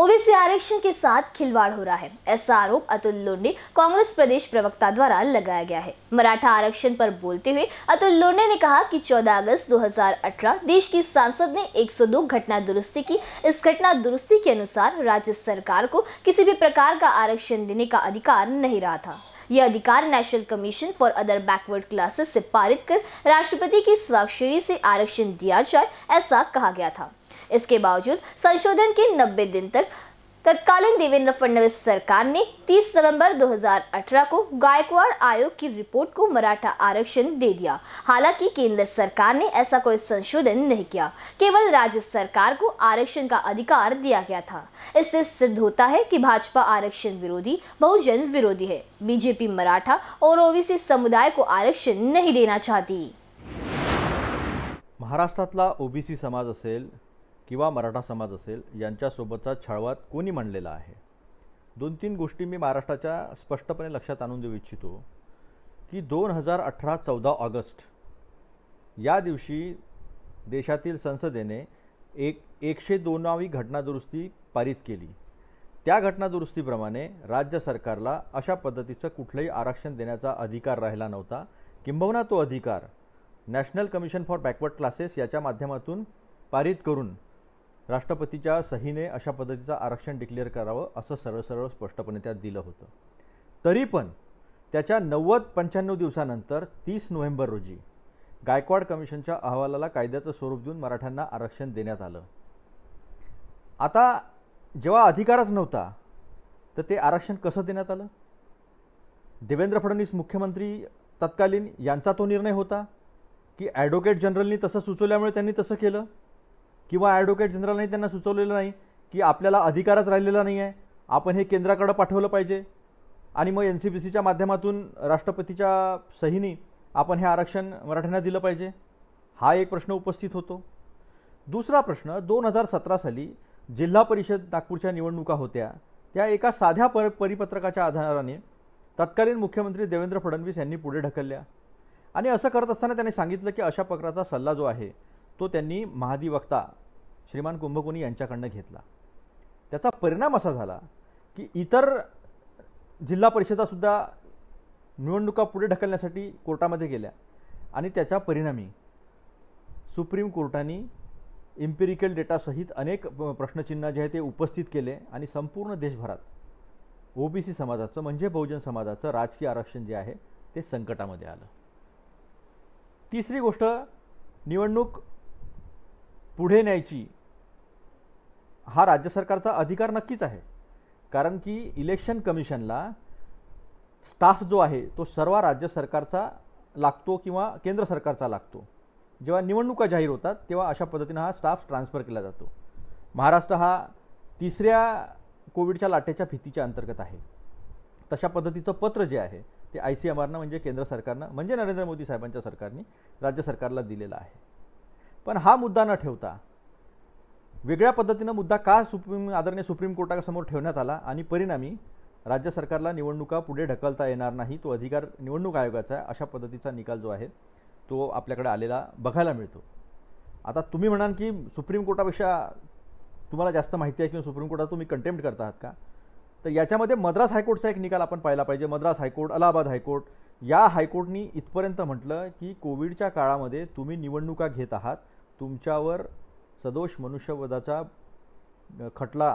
OBC आरक्षण के साथ खिलवाड़ हो रहा है ऐसा आरोप अतुल लोंडे कांग्रेस प्रदेश प्रवक्ता द्वारा लगाया गया है मराठा आरक्षण पर बोलते हुए अतुल लोंडे ने कहा कि 14 अगस्त 2018 देश की सांसद ने 102 घटना दुरुस्ती की इस घटना दुरुस्ती के अनुसार राज्य सरकार को किसी भी प्रकार का आरक्षण देने का अधिकार नहीं रहा था यह अधिकार National Commission for Other Backward Classes से पारित कर राष्ट्रपति की स्वाक्षरी से आरक्षण दिया जाए ऐसा कहा गया था इसके बावजूद संशोधन के 90 दिन तक तत्कालीन देवेंद्र फडणवीस सरकार ने 30 नवंबर 2018 को गायकवाड़ आयोग की रिपोर्ट को मराठा आरक्षण दे दिया हालांकि केंद्र सरकार ने ऐसा कोई संशोधन नहीं किया केवल राज्य सरकार को आरक्षण का अधिकार दिया गया था इससे सिद्ध होता है कि भाजपा आरक्षण विरोधी बहुजन विरोधी है बीजेपी मराठा और ओबीसी समुदाय को आरक्षण नहीं देना चाहती महाराष्ट्र ओबीसी समाज किंवा मराठा समाज असेल यांच्यासोबतचा छळवाद कोणी मांडलेला आहे दोन तीन गोष्टी मी महाराष्ट्राच्या स्पष्टपणे लक्षात आणून देऊ इच्छितो की दोन हजार अठरा चौदा ऑगस्ट या दिवशी देशातील संसदेने एक एकशे दोनावी घटनादुरुस्ती पारित केली त्या घटनादुरुस्तीप्रमाणे राज्य सरकारला अशा पद्धतीचं कुठलंही आरक्षण देण्याचा अधिकार राहिला नव्हता किंबहुना तो अधिकार National Commission for Backward Classes याच्या माध्यमातून पारित करून राष्ट्रपतीच्या सहीने अशा पद्धतीचं आरक्षण डिक्लेअर करावं असं सरळ सरळ स्पष्टपणे त्यात दिलं होतं तरी पण त्याच्या नव्वद पंच्याण्णव दिवसानंतर तीस नोव्हेंबर रोजी गायकवाड कमिशनच्या अहवालाला कायद्याचं स्वरूप देऊन मराठ्यांना आरक्षण देण्यात आलं आता जेव्हा अधिकारच नव्हता तर ते आरक्षण कसं देण्यात आलं देवेंद्र फडणवीस मुख्यमंत्री तत्कालीन यांचा तो निर्णय होता की ॲडव्होकेट जनरलनी तसं सुचवल्यामुळे त्यांनी तसं केलं किंवा ॲडव्होकेट जनरलने त्यांना सुचवलेलं नाही की आपल्याला अधिकारच राहिलेला नाही आहे आपण हे केंद्राकडं पाठवलं पाहिजे आणि मग एन सी बी सीच्या माध्यमातून राष्ट्रपतीच्या सहीने आपण हे आरक्षण मराठ्यांना दिलं पाहिजे हा एक प्रश्न उपस्थित होतो दुसरा प्रश्न दोन हजार सतरा साली जिल्हा परिषद नागपूरच्या निवडणुका होत्या त्या एका साध्या पर परिपत्रकाच्या आधाराने तत्कालीन मुख्यमंत्री देवेंद्र फडणवीस यांनी पुढे ढकलल्या आणि असं करत असताना त्यांनी सांगितलं की अशा प्रकारचा सल्ला जो आहे तो त्यांनी महाधिवक्ता श्रीमान कुंभकोणी यांच्याकडनं घेतला त्याचा परिणाम असा झाला की इतर जिल्हा परिषदासुद्धा निवडणुका पुढे ढकलण्यासाठी कोर्टामध्ये गेल्या आणि त्याच्या परिणामी सुप्रीम कोर्टाने इम्पेरिकल डेटासहित अनेक प्रश्नचिन्ह जे आहे ते उपस्थित केले आणि संपूर्ण देशभरात ओबीसी समाजाचं म्हणजे बहुजन समाजाचं राजकीय आरक्षण जे आहे ते संकटामध्ये आलं तिसरी गोष्ट निवडणूक पुढे न्यायची हा राज्य सरकारचा अधिकार नक्कीच आहे कारण की इलेक्शन कमिशनला स्टाफ जो आहे तो सर्व राज्य सरकारचा लागतो किंवा केंद्र सरकारचा लागतो जेव्हा निवडणुका जाहीर होतात तेव्हा अशा पद्धतीनं हा स्टाफ ट्रान्सफर केला जातो महाराष्ट्र हा तिसऱ्या कोविडच्या लाटेच्या भीतीच्या अंतर्गत आहे तशा पद्धतीचं पत्र जे आहे ते आय सी एम आरनं म्हणजे केंद्र सरकारनं म्हणजे नरेंद्र मोदी साहेबांच्या सरकारने राज्य सरकारला दिलेलं आहे पण हा मुद्दा न ठेवता वेगळ्या पद्धतीनं मुद्दा का सुप्रीम आदरणीय सुप्रीम कोर्टासमोर ठेवण्यात आला आणि परिणामी राज्य सरकारला निवडणुका पुढे ढकलता येणार नाही तो अधिकार निवडणूक आयोगाचा आहे अशा पद्धतीचा निकाल जो आहे तो आपल्याकडे आलेला बघायला मिळतो आता तुम्ही म्हणाल की सुप्रीम कोर्टापेक्षा तुम्हाला जास्त माहिती आहे किंवा सुप्रीम कोर्टात तुम्ही कंटेम्प्ट करत आहात का तर याच्यामध्ये मद्रास हायकोर्टचा एक निकाल आपण पाहिला पाहिजे मद्रास हायकोर्ट अलाहाबाद हायकोर्ट या हायकोर्टनी इथपर्यंत म्हटलं की कोविडच्या काळामध्ये तुम्ही निवडणुका घेत आहात तुमच्यावर सदोष मनुष्यवधाचा खटला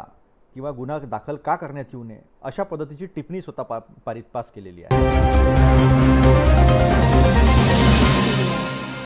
किंवा गुन्हा दाखल का करण्यात येऊ नये अशा पद्धतीची टिप्पणी स्वतः पा पारित पास केलेली आहे